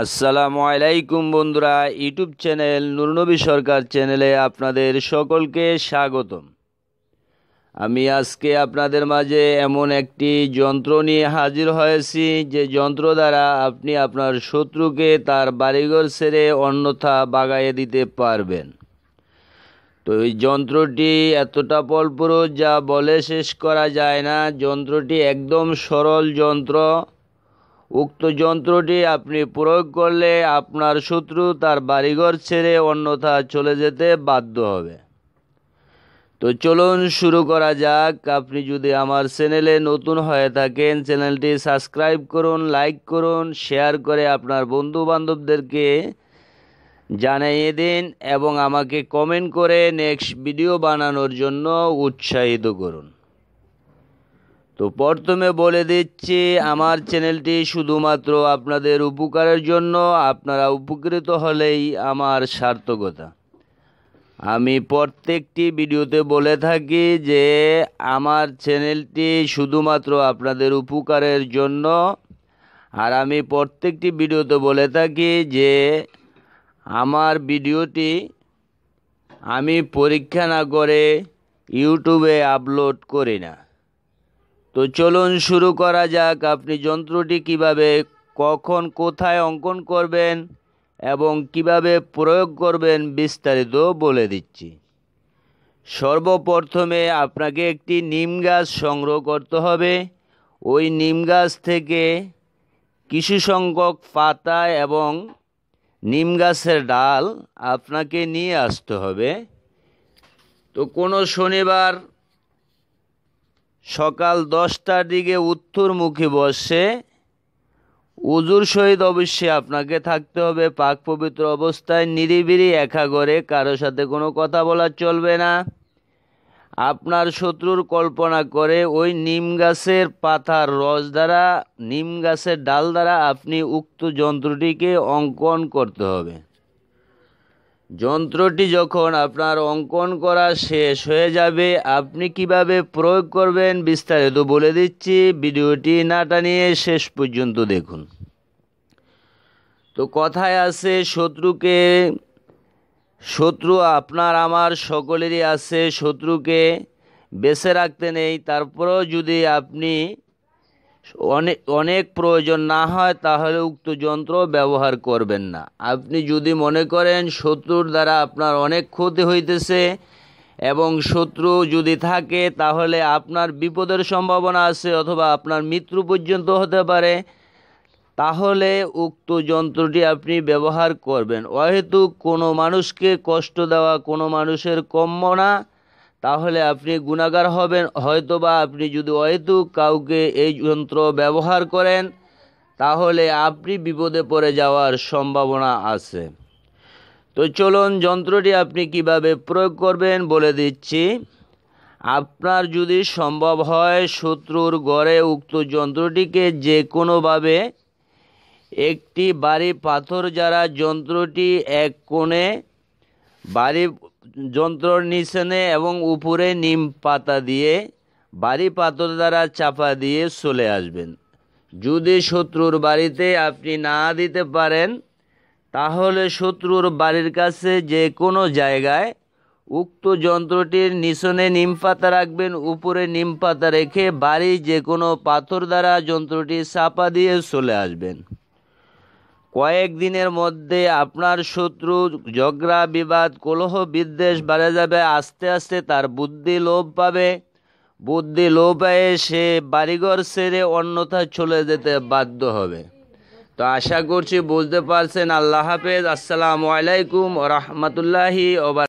আসসালামু আলাইকুম বন্ধুরা ইউটিউব চ্যানেল নুরনবী সরকার চ্যানেলে আপনাদের সকলকে স্বাগতম আমি আজকে আপনাদের মাঝে এমন একটি যন্ত্র নিয়ে হাজির হয়েছি যে যন্ত্র দ্বারা আপনি আপনার শত্রুকে তার বাড়িঘর সেরে অন্যথা বাগাইয়ে দিতে পারবেন তো এই যন্ত্রটি এতটা পলপুরো যা বলে শেষ করা যায় না যন্ত্রটি একদম সরল যন্ত্র উক্ত যন্ত্রটি আপনি প্রয়োগ করলে আপনার শত্রু তার বাড়িঘর ছেড়ে অন্যথা চলে যেতে বাধ্য হবে তো চলুন শুরু করা যাক আপনি যদি আমার চ্যানেলে নতুন হয়ে থাকেন চ্যানেলটি সাবস্ক্রাইব করুন লাইক করুন শেয়ার করে আপনার বন্ধু বান্ধবদেরকে জানিয়ে দিন এবং আমাকে কমেন্ট করে নেক্সট ভিডিও বানানোর জন্য উৎসাহিত করুন তো প্রথমে বলে দিচ্ছি আমার চ্যানেলটি শুধুমাত্র আপনাদের উপকারের জন্য আপনারা উপকৃত হলেই আমার সার্থকতা আমি প্রত্যেকটি ভিডিওতে বলে থাকি যে আমার চ্যানেলটি শুধুমাত্র আপনাদের উপকারের জন্য আর আমি প্রত্যেকটি ভিডিওতে বলে থাকি যে আমার ভিডিওটি আমি পরীক্ষা না করে ইউটিউবে আপলোড করি না তো চলুন শুরু করা যাক আপনি যন্ত্রটি কিভাবে কখন কোথায় অঙ্কন করবেন এবং কিভাবে প্রয়োগ করবেন বিস্তারিত বলে দিচ্ছি সর্বপ্রথমে আপনাকে একটি নিম গাছ সংগ্রহ করতে হবে ওই নিম গাছ থেকে কিছু সংখ্যক পাতা এবং নিম গাছের ডাল আপনাকে নিয়ে আসতে হবে তো কোনো শনিবার সকাল দশটার দিকে উত্তরমুখী বসে উজুর সহিত অবশ্যই আপনাকে থাকতে হবে পাক পবিত্র অবস্থায় নিরিবিরি একা ঘরে কারো সাথে কোনো কথা বলা চলবে না আপনার শত্রুর কল্পনা করে ওই নিম গাছের পাতার রস দ্বারা নিম গাছের ডাল দ্বারা আপনি উক্ত যন্ত্রটিকে অঙ্কন করতে হবে যন্ত্রটি যখন আপনার অঙ্কন করা শেষ হয়ে যাবে আপনি কিভাবে প্রয়োগ করবেন বিস্তারিত বলে দিচ্ছি ভিডিওটি না টানিয়ে শেষ পর্যন্ত দেখুন তো কথায় আছে শত্রুকে শত্রু আপনার আমার সকলেরই আছে শত্রুকে বেঁচে রাখতে নেই তারপরেও যদি আপনি অনেক অনেক প্রয়োজন না হয় তাহলে উক্ত যন্ত্র ব্যবহার করবেন না আপনি যদি মনে করেন শত্রুর দ্বারা আপনার অনেক ক্ষতি হইতেছে এবং শত্রু যদি থাকে তাহলে আপনার বিপদের সম্ভাবনা আছে অথবা আপনার মৃত্যু পর্যন্ত হতে পারে তাহলে উক্ত যন্ত্রটি আপনি ব্যবহার করবেন অহেতুক কোনো মানুষকে কষ্ট দেওয়া কোনো মানুষের কম্য না তাহলে আপনি গুণাগার হবেন হয়তোবা আপনি যদি অহেতু কাউকে এই যন্ত্র ব্যবহার করেন তাহলে আপনি বিপদে পড়ে যাওয়ার সম্ভাবনা আছে তো চলুন যন্ত্রটি আপনি কিভাবে প্রয়োগ করবেন বলে দিচ্ছি আপনার যদি সম্ভব হয় শত্রুর গড়ে উক্ত যন্ত্রটিকে যে কোনোভাবে একটি বাড়ি পাথর যারা যন্ত্রটি এক কোণে বাড়ি যন্ত্রর নিচনে এবং উপরে নিম পাতা দিয়ে বাড়ি পাথর দ্বারা চাপা দিয়ে চলে আসবেন যদি শত্রুর বাড়িতে আপনি না দিতে পারেন তাহলে শত্রুর বাড়ির কাছে যে কোনো জায়গায় উক্ত যন্ত্রটির নিচনে নিম পাতা রাখবেন উপরে নিম পাতা রেখে বাড়ি যে কোনো পাথর দ্বারা যন্ত্রটি চাপা দিয়ে চলে আসবেন কয়েকদিনের মধ্যে আপনার শত্রু ঝগড়া বিবাদ কলহ বিদ্বেষ বেড়ে যাবে আস্তে আস্তে তার বুদ্ধি লোভ পাবে বুদ্ধি লোভ পেয়ে সে বাড়িঘর সেরে অন্যথা চলে যেতে বাধ্য হবে তো আশা করছি বুঝতে পারছেন আল্লাহ হাফেজ আসসালামু আলাইকুম রহমতুল্লাহি ওবার